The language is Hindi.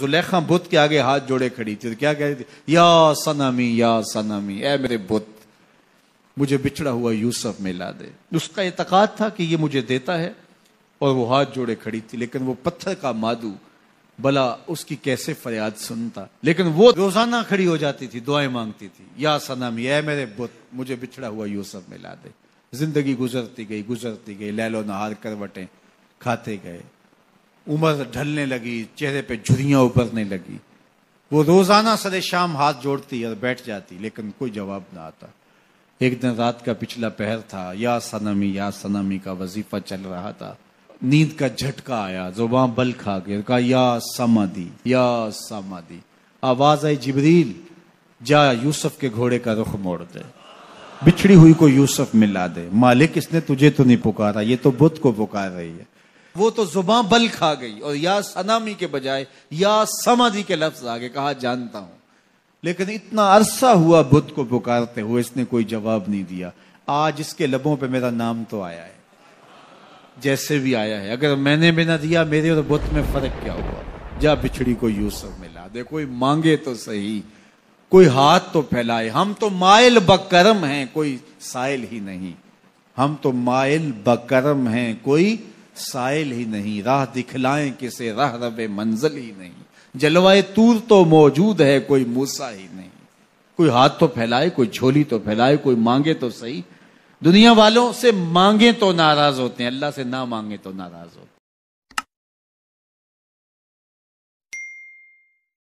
जुलेखा बुत के आगे हाथ जोड़े खड़ी थी तो क्या कह रही थी या सनामी या सनामी ए मेरे बुत मुझे बिछड़ा हुआ यूसुफ मिला दे उसका इतकाद था कि ये मुझे देता है और वो हाथ जोड़े खड़ी थी लेकिन वो पत्थर का मादू भला उसकी कैसे फरियाद सुनता लेकिन वो रोजाना खड़ी हो जाती थी दुआएं मांगती थी या सनामी यह मेरे बुत मुझे बिछड़ा हुआ यूसुफ मिला दे जिंदगी गुजरती गई गुजरती गई लैलो नहार करवटें खाते गए उम्र ढलने लगी चेहरे पे झुरियां उभरने लगी वो रोजाना सरे शाम हाथ जोड़ती और बैठ जाती लेकिन कोई जवाब ना आता एक दिन रात का पिछला पहर था या सनमी या सनमी का वजीफा चल रहा था नींद का झटका आया वहां बल खा गिर कहा या समाधि या समाधि आवाज आई जिबरील जा यूसुफ के घोड़े का रुख मोड़ दे बिछड़ी हुई को यूसुफ मिला दे मालिक इसने तुझे तो नहीं पुकारा ये तो बुद्ध को पुकार रही है वो तो जुबा बल खा गई और या सनामी के बजाय या समाधि के लफ्ज आगे कहा जानता हूं लेकिन इतना अरसा हुआ बुद्ध को पुकारते हुए इसने कोई जवाब नहीं दिया आज इसके लबों पे मेरा नाम तो आया है जैसे भी आया है अगर मैंने भी ना दिया मेरे और बुद्ध में फर्क क्या हुआ जा बिछड़ी को यूसुफ मिला दे कोई मांगे तो सही कोई हाथ तो फैलाए हम तो मायल बकरम हैं कोई साइल ही नहीं हम तो मायल बकरम हैं कोई साइल ही नहीं राह दिखलाएं किसे राह रब मंजिल ही नहीं जलवाए तूर तो मौजूद है कोई मूसा ही नहीं कोई हाथ तो फैलाए कोई झोली तो फैलाए कोई मांगे तो सही दुनिया वालों से मांगे तो नाराज होते हैं अल्लाह से ना मांगे तो नाराज होते हैं